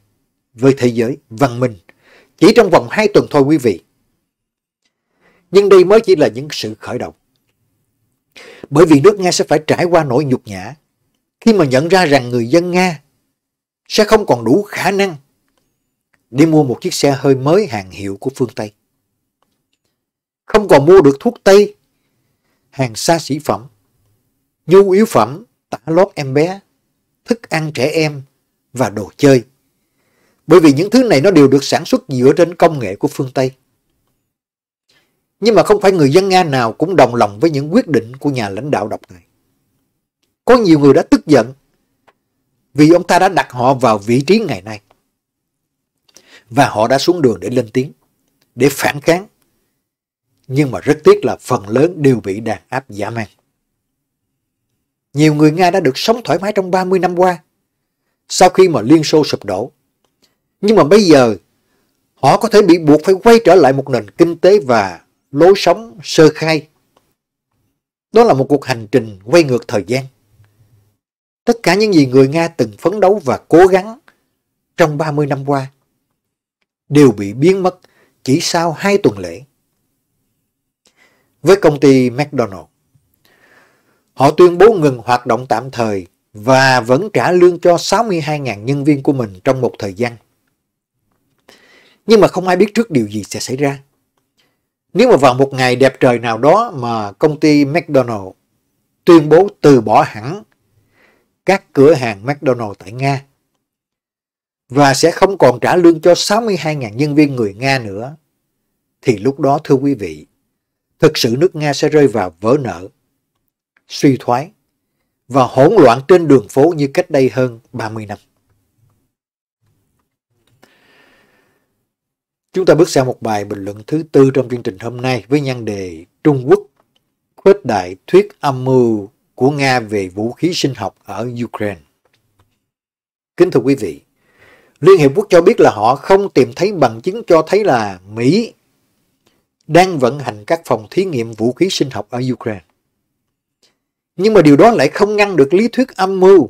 với thế giới văn minh chỉ trong vòng 2 tuần thôi quý vị. Nhưng đây mới chỉ là những sự khởi động bởi vì nước Nga sẽ phải trải qua nỗi nhục nhã khi mà nhận ra rằng người dân Nga sẽ không còn đủ khả năng đi mua một chiếc xe hơi mới hàng hiệu của phương Tây. Không còn mua được thuốc Tây, hàng xa xỉ phẩm, nhu yếu phẩm, tả lót em bé, thức ăn trẻ em và đồ chơi. Bởi vì những thứ này nó đều được sản xuất dựa trên công nghệ của phương Tây nhưng mà không phải người dân Nga nào cũng đồng lòng với những quyết định của nhà lãnh đạo độc này. Có nhiều người đã tức giận vì ông ta đã đặt họ vào vị trí ngày nay. Và họ đã xuống đường để lên tiếng, để phản kháng. Nhưng mà rất tiếc là phần lớn đều bị đàn áp giả mang. Nhiều người Nga đã được sống thoải mái trong 30 năm qua, sau khi mà Liên Xô sụp đổ. Nhưng mà bây giờ, họ có thể bị buộc phải quay trở lại một nền kinh tế và lối sống sơ khai. Đó là một cuộc hành trình quay ngược thời gian. Tất cả những gì người Nga từng phấn đấu và cố gắng trong 30 năm qua đều bị biến mất chỉ sau hai tuần lễ. Với công ty McDonald họ tuyên bố ngừng hoạt động tạm thời và vẫn trả lương cho 62.000 nhân viên của mình trong một thời gian. Nhưng mà không ai biết trước điều gì sẽ xảy ra. Nếu mà vào một ngày đẹp trời nào đó mà công ty McDonald tuyên bố từ bỏ hẳn các cửa hàng McDonald tại Nga và sẽ không còn trả lương cho 62.000 nhân viên người Nga nữa, thì lúc đó thưa quý vị, thực sự nước Nga sẽ rơi vào vỡ nợ, suy thoái và hỗn loạn trên đường phố như cách đây hơn 30 năm. Chúng ta bước sang một bài bình luận thứ tư trong chương trình hôm nay với nhan đề Trung Quốc khuếch đại thuyết âm mưu của Nga về vũ khí sinh học ở Ukraine. Kính thưa quý vị, Liên Hiệp Quốc cho biết là họ không tìm thấy bằng chứng cho thấy là Mỹ đang vận hành các phòng thí nghiệm vũ khí sinh học ở Ukraine. Nhưng mà điều đó lại không ngăn được lý thuyết âm mưu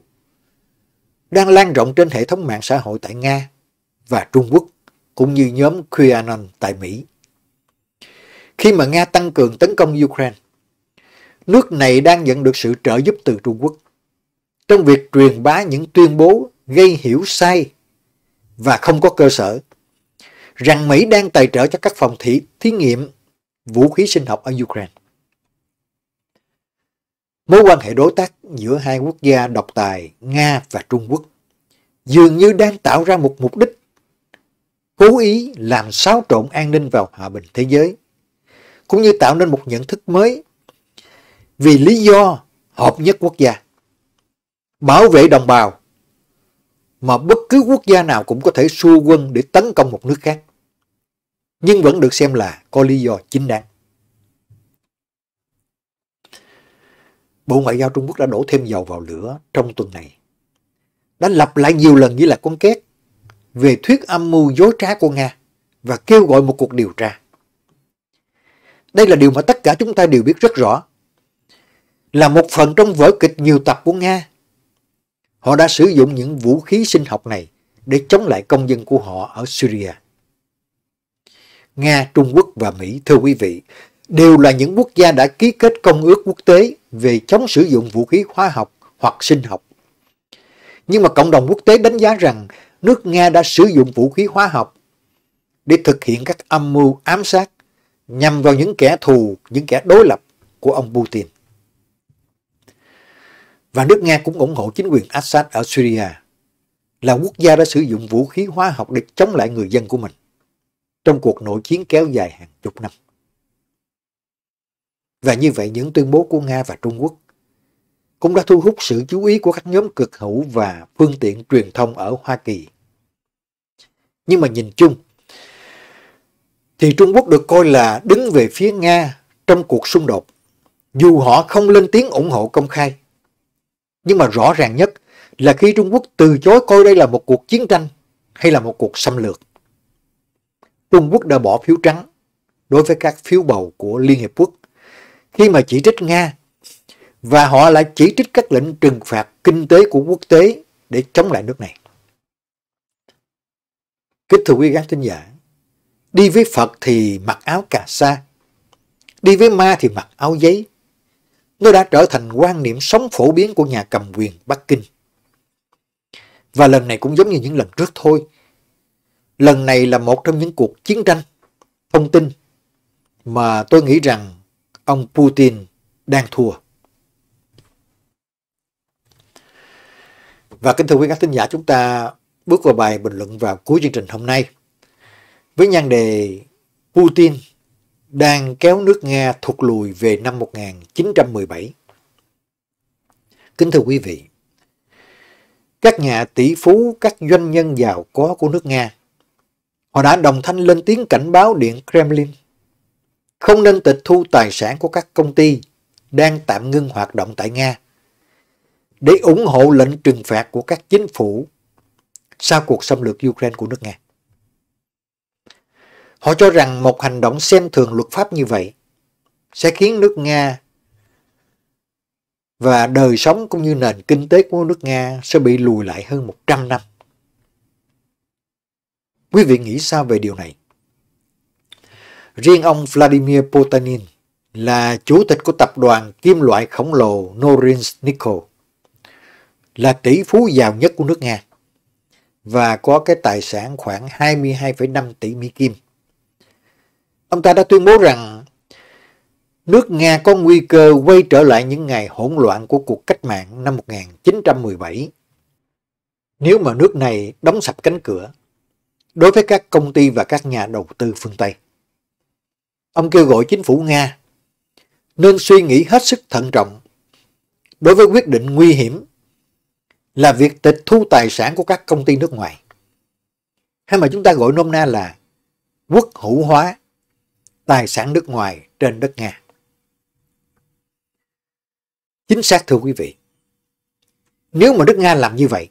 đang lan rộng trên hệ thống mạng xã hội tại Nga và Trung Quốc cũng như nhóm QAnon tại Mỹ. Khi mà Nga tăng cường tấn công Ukraine, nước này đang nhận được sự trợ giúp từ Trung Quốc trong việc truyền bá những tuyên bố gây hiểu sai và không có cơ sở rằng Mỹ đang tài trợ cho các phòng thí, thí nghiệm vũ khí sinh học ở Ukraine. Mối quan hệ đối tác giữa hai quốc gia độc tài Nga và Trung Quốc dường như đang tạo ra một mục đích cố ý làm xáo trộn an ninh vào hòa bình thế giới, cũng như tạo nên một nhận thức mới vì lý do hợp nhất quốc gia, bảo vệ đồng bào, mà bất cứ quốc gia nào cũng có thể xua quân để tấn công một nước khác, nhưng vẫn được xem là có lý do chính đáng. Bộ Ngoại giao Trung Quốc đã đổ thêm dầu vào lửa trong tuần này, đã lặp lại nhiều lần như là con két về thuyết âm mưu dối trá của Nga và kêu gọi một cuộc điều tra. Đây là điều mà tất cả chúng ta đều biết rất rõ. Là một phần trong vở kịch nhiều tập của Nga, họ đã sử dụng những vũ khí sinh học này để chống lại công dân của họ ở Syria. Nga, Trung Quốc và Mỹ, thưa quý vị, đều là những quốc gia đã ký kết công ước quốc tế về chống sử dụng vũ khí hóa học hoặc sinh học. Nhưng mà cộng đồng quốc tế đánh giá rằng nước Nga đã sử dụng vũ khí hóa học để thực hiện các âm mưu ám sát nhằm vào những kẻ thù, những kẻ đối lập của ông Putin. Và nước Nga cũng ủng hộ chính quyền Assad ở Syria là quốc gia đã sử dụng vũ khí hóa học để chống lại người dân của mình trong cuộc nội chiến kéo dài hàng chục năm. Và như vậy những tuyên bố của Nga và Trung Quốc cũng đã thu hút sự chú ý của các nhóm cực hữu và phương tiện truyền thông ở Hoa Kỳ. Nhưng mà nhìn chung, thì Trung Quốc được coi là đứng về phía Nga trong cuộc xung đột, dù họ không lên tiếng ủng hộ công khai. Nhưng mà rõ ràng nhất là khi Trung Quốc từ chối coi đây là một cuộc chiến tranh hay là một cuộc xâm lược. Trung Quốc đã bỏ phiếu trắng đối với các phiếu bầu của Liên Hiệp Quốc khi mà chỉ trích Nga và họ lại chỉ trích các lệnh trừng phạt kinh tế của quốc tế để chống lại nước này. Kính thưa quý khán thính giả, đi với Phật thì mặc áo cà sa, đi với ma thì mặc áo giấy. Nó đã trở thành quan niệm sống phổ biến của nhà cầm quyền Bắc Kinh. Và lần này cũng giống như những lần trước thôi. Lần này là một trong những cuộc chiến tranh, thông tin mà tôi nghĩ rằng ông Putin đang thua. Và kính thưa quý khán thính giả chúng ta bước vào bài bình luận vào cuối chương trình hôm nay với nhan đề Putin đang kéo nước Nga thụt lùi về năm 1917. Kính thưa quý vị, các nhà tỷ phú, các doanh nhân giàu có của nước Nga, họ đã đồng thanh lên tiếng cảnh báo Điện Kremlin không nên tịch thu tài sản của các công ty đang tạm ngưng hoạt động tại Nga để ủng hộ lệnh trừng phạt của các chính phủ sau cuộc xâm lược Ukraine của nước Nga. Họ cho rằng một hành động xem thường luật pháp như vậy sẽ khiến nước Nga và đời sống cũng như nền kinh tế của nước Nga sẽ bị lùi lại hơn 100 năm. Quý vị nghĩ sao về điều này? Riêng ông Vladimir Putin là chủ tịch của tập đoàn kim loại khổng lồ Norilsk Nickel là tỷ phú giàu nhất của nước Nga và có cái tài sản khoảng 22,5 tỷ Mỹ Kim. Ông ta đã tuyên bố rằng nước Nga có nguy cơ quay trở lại những ngày hỗn loạn của cuộc cách mạng năm 1917. Nếu mà nước này đóng sập cánh cửa đối với các công ty và các nhà đầu tư phương Tây. Ông kêu gọi chính phủ Nga nên suy nghĩ hết sức thận trọng đối với quyết định nguy hiểm là việc tịch thu tài sản của các công ty nước ngoài. Hay mà chúng ta gọi nôm na là quốc hữu hóa tài sản nước ngoài trên đất Nga. Chính xác thưa quý vị, nếu mà nước Nga làm như vậy,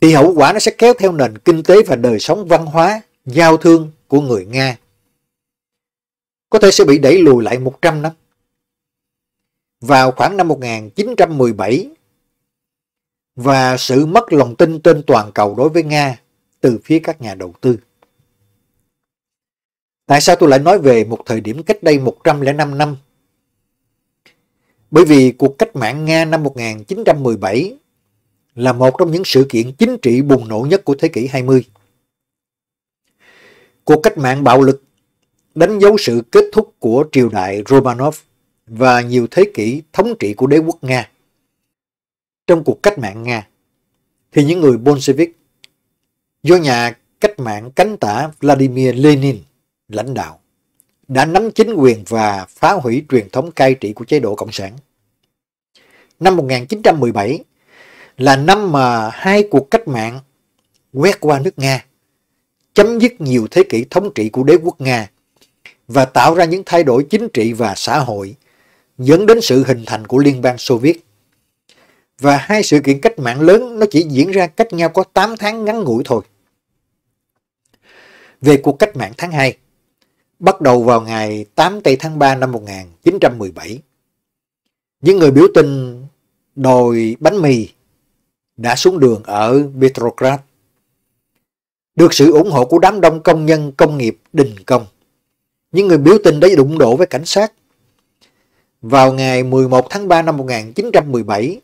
thì hậu quả nó sẽ kéo theo nền kinh tế và đời sống văn hóa, giao thương của người Nga. Có thể sẽ bị đẩy lùi lại 100 năm. Vào khoảng năm 1917 và sự mất lòng tin trên toàn cầu đối với Nga từ phía các nhà đầu tư. Tại sao tôi lại nói về một thời điểm cách đây 105 năm? Bởi vì cuộc cách mạng Nga năm 1917 là một trong những sự kiện chính trị bùng nổ nhất của thế kỷ 20. Cuộc cách mạng bạo lực đánh dấu sự kết thúc của triều đại Romanov và nhiều thế kỷ thống trị của đế quốc Nga trong cuộc cách mạng Nga, thì những người Bolshevik do nhà cách mạng cánh tả Vladimir Lenin lãnh đạo đã nắm chính quyền và phá hủy truyền thống cai trị của chế độ Cộng sản. Năm 1917 là năm mà hai cuộc cách mạng quét qua nước Nga, chấm dứt nhiều thế kỷ thống trị của đế quốc Nga và tạo ra những thay đổi chính trị và xã hội dẫn đến sự hình thành của Liên bang soviet và hai sự kiện cách mạng lớn nó chỉ diễn ra cách nhau có 8 tháng ngắn ngủi thôi. Về cuộc cách mạng tháng 2, bắt đầu vào ngày 8 tây tháng 3 năm 1917, những người biểu tình đòi bánh mì đã xuống đường ở Petrograd. Được sự ủng hộ của đám đông công nhân công nghiệp đình công, những người biểu tình đã đụng độ với cảnh sát. Vào ngày 11 tháng 3 năm 1917,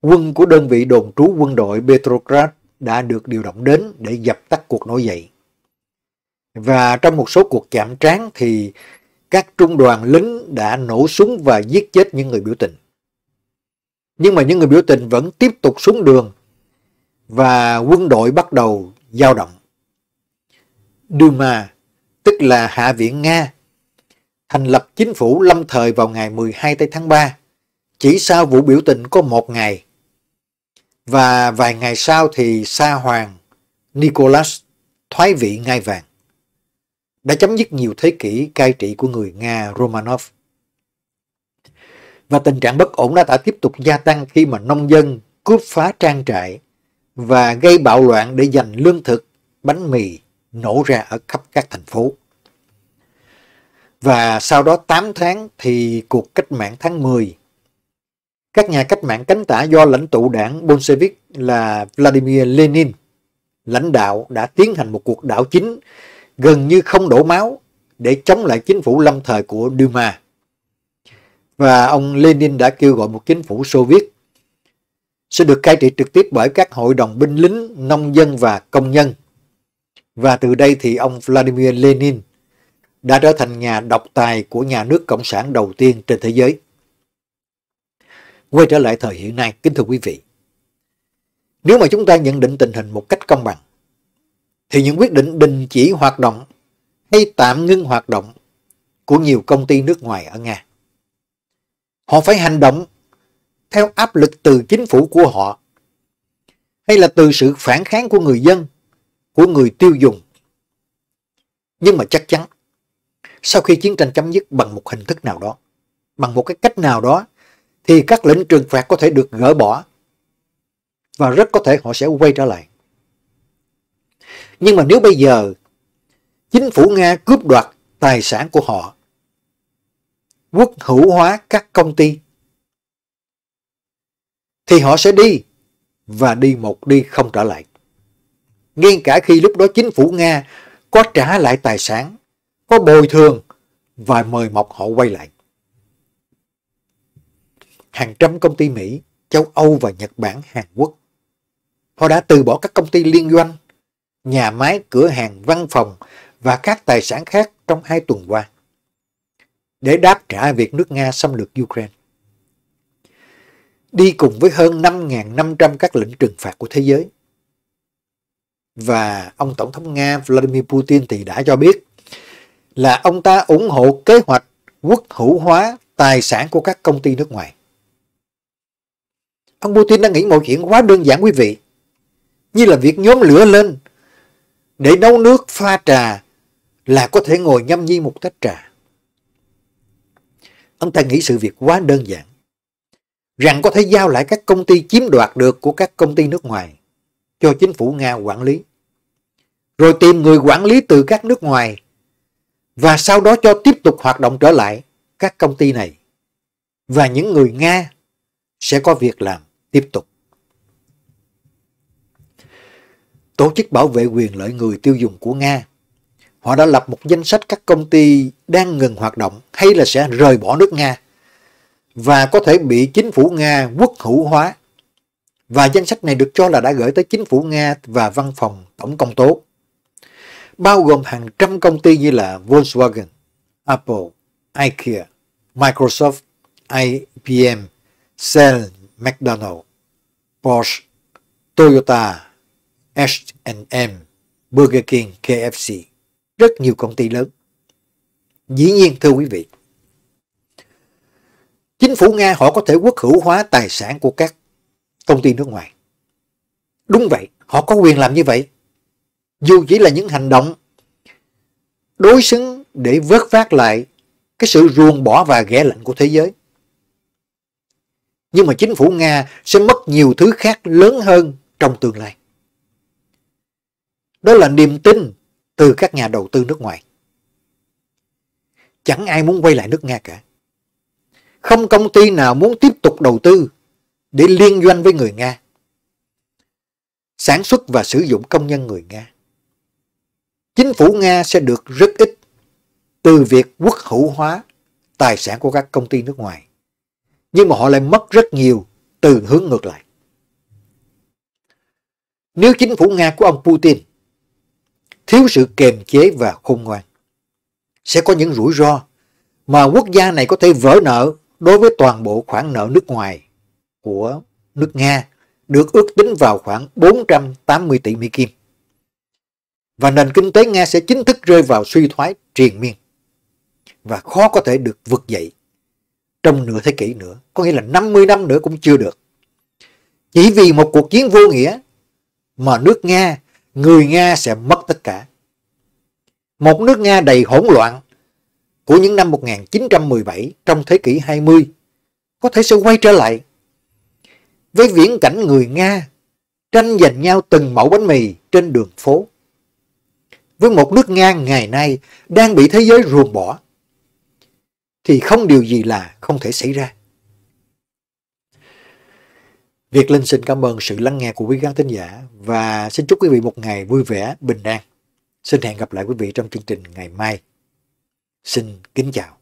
Quân của đơn vị đồn trú quân đội Petrograd đã được điều động đến để dập tắt cuộc nổi dậy. Và trong một số cuộc chạm trán thì các trung đoàn lính đã nổ súng và giết chết những người biểu tình. Nhưng mà những người biểu tình vẫn tiếp tục xuống đường và quân đội bắt đầu dao động. Duma, tức là Hạ viện Nga, thành lập chính phủ lâm thời vào ngày 12 tây tháng 3, chỉ sau vụ biểu tình có một ngày và vài ngày sau thì Sa Hoàng Nicholas thoái vị ngai vàng, đã chấm dứt nhiều thế kỷ cai trị của người Nga Romanov. Và tình trạng bất ổn đã, đã tiếp tục gia tăng khi mà nông dân cướp phá trang trại và gây bạo loạn để giành lương thực, bánh mì nổ ra ở khắp các thành phố. Và sau đó 8 tháng thì cuộc cách mạng tháng 10 các nhà cách mạng cánh tả do lãnh tụ đảng Bolshevik là Vladimir Lenin lãnh đạo đã tiến hành một cuộc đảo chính gần như không đổ máu để chống lại chính phủ lâm thời của Duma. Và ông Lenin đã kêu gọi một chính phủ Xô Viết sẽ được cai trị trực tiếp bởi các hội đồng binh lính, nông dân và công nhân. Và từ đây thì ông Vladimir Lenin đã trở thành nhà độc tài của nhà nước Cộng sản đầu tiên trên thế giới. Quay trở lại thời hiện nay, kính thưa quý vị, nếu mà chúng ta nhận định tình hình một cách công bằng, thì những quyết định đình chỉ hoạt động hay tạm ngưng hoạt động của nhiều công ty nước ngoài ở Nga. Họ phải hành động theo áp lực từ chính phủ của họ hay là từ sự phản kháng của người dân, của người tiêu dùng. Nhưng mà chắc chắn, sau khi chiến tranh chấm dứt bằng một hình thức nào đó, bằng một cái cách nào đó, thì các lệnh trừng phạt có thể được gỡ bỏ và rất có thể họ sẽ quay trở lại. Nhưng mà nếu bây giờ chính phủ Nga cướp đoạt tài sản của họ, quốc hữu hóa các công ty, thì họ sẽ đi và đi một đi không trở lại. Ngay cả khi lúc đó chính phủ Nga có trả lại tài sản, có bồi thường và mời mọc họ quay lại hàng trăm công ty Mỹ, châu Âu và Nhật Bản, Hàn Quốc. Họ đã từ bỏ các công ty liên doanh, nhà máy, cửa hàng, văn phòng và các tài sản khác trong hai tuần qua để đáp trả việc nước Nga xâm lược Ukraine. Đi cùng với hơn 5.500 các lệnh trừng phạt của thế giới. Và ông Tổng thống Nga Vladimir Putin thì đã cho biết là ông ta ủng hộ kế hoạch quốc hữu hóa tài sản của các công ty nước ngoài. Ông Putin đang nghĩ mọi chuyện quá đơn giản quý vị. Như là việc nhóm lửa lên để nấu nước pha trà là có thể ngồi nhâm nhi một tách trà. Ông ta nghĩ sự việc quá đơn giản. Rằng có thể giao lại các công ty chiếm đoạt được của các công ty nước ngoài cho chính phủ Nga quản lý. Rồi tìm người quản lý từ các nước ngoài và sau đó cho tiếp tục hoạt động trở lại các công ty này. Và những người Nga sẽ có việc làm tiếp tục. Tổ chức bảo vệ quyền lợi người tiêu dùng của Nga họ đã lập một danh sách các công ty đang ngừng hoạt động hay là sẽ rời bỏ nước Nga và có thể bị chính phủ Nga quốc hữu hóa. Và danh sách này được cho là đã gửi tới chính phủ Nga và văn phòng tổng công tố, bao gồm hàng trăm công ty như là Volkswagen, Apple, IKEA, Microsoft, IBM, Shell, McDonald, Porsche, Toyota, H&M, Burger King, KFC, rất nhiều công ty lớn. Dĩ nhiên thưa quý vị, chính phủ Nga họ có thể quốc hữu hóa tài sản của các công ty nước ngoài. Đúng vậy, họ có quyền làm như vậy. Dù chỉ là những hành động đối xứng để vớt vát lại cái sự ruồng bỏ và ghẻ lạnh của thế giới nhưng mà chính phủ Nga sẽ mất nhiều thứ khác lớn hơn trong tương lai. Đó là niềm tin từ các nhà đầu tư nước ngoài. Chẳng ai muốn quay lại nước Nga cả. Không công ty nào muốn tiếp tục đầu tư để liên doanh với người Nga. Sản xuất và sử dụng công nhân người Nga. Chính phủ Nga sẽ được rất ít từ việc quốc hữu hóa tài sản của các công ty nước ngoài nhưng mà họ lại mất rất nhiều từ hướng ngược lại. Nếu chính phủ Nga của ông Putin thiếu sự kềm chế và khôn ngoan, sẽ có những rủi ro mà quốc gia này có thể vỡ nợ đối với toàn bộ khoản nợ nước ngoài của nước Nga được ước tính vào khoảng 480 tỷ Mỹ Kim. Và nền kinh tế Nga sẽ chính thức rơi vào suy thoái triền miên và khó có thể được vực dậy trong nửa thế kỷ nữa, có nghĩa là 50 năm nữa cũng chưa được. Chỉ vì một cuộc chiến vô nghĩa mà nước Nga, người Nga sẽ mất tất cả. Một nước Nga đầy hỗn loạn của những năm 1917 trong thế kỷ 20 có thể sẽ quay trở lại với viễn cảnh người Nga tranh giành nhau từng mẫu bánh mì trên đường phố. Với một nước Nga ngày nay đang bị thế giới ruồng bỏ thì không điều gì là không thể xảy ra. Việt Linh xin cảm ơn sự lắng nghe của quý khán thính giả và xin chúc quý vị một ngày vui vẻ, bình an. Xin hẹn gặp lại quý vị trong chương trình ngày mai. Xin kính chào.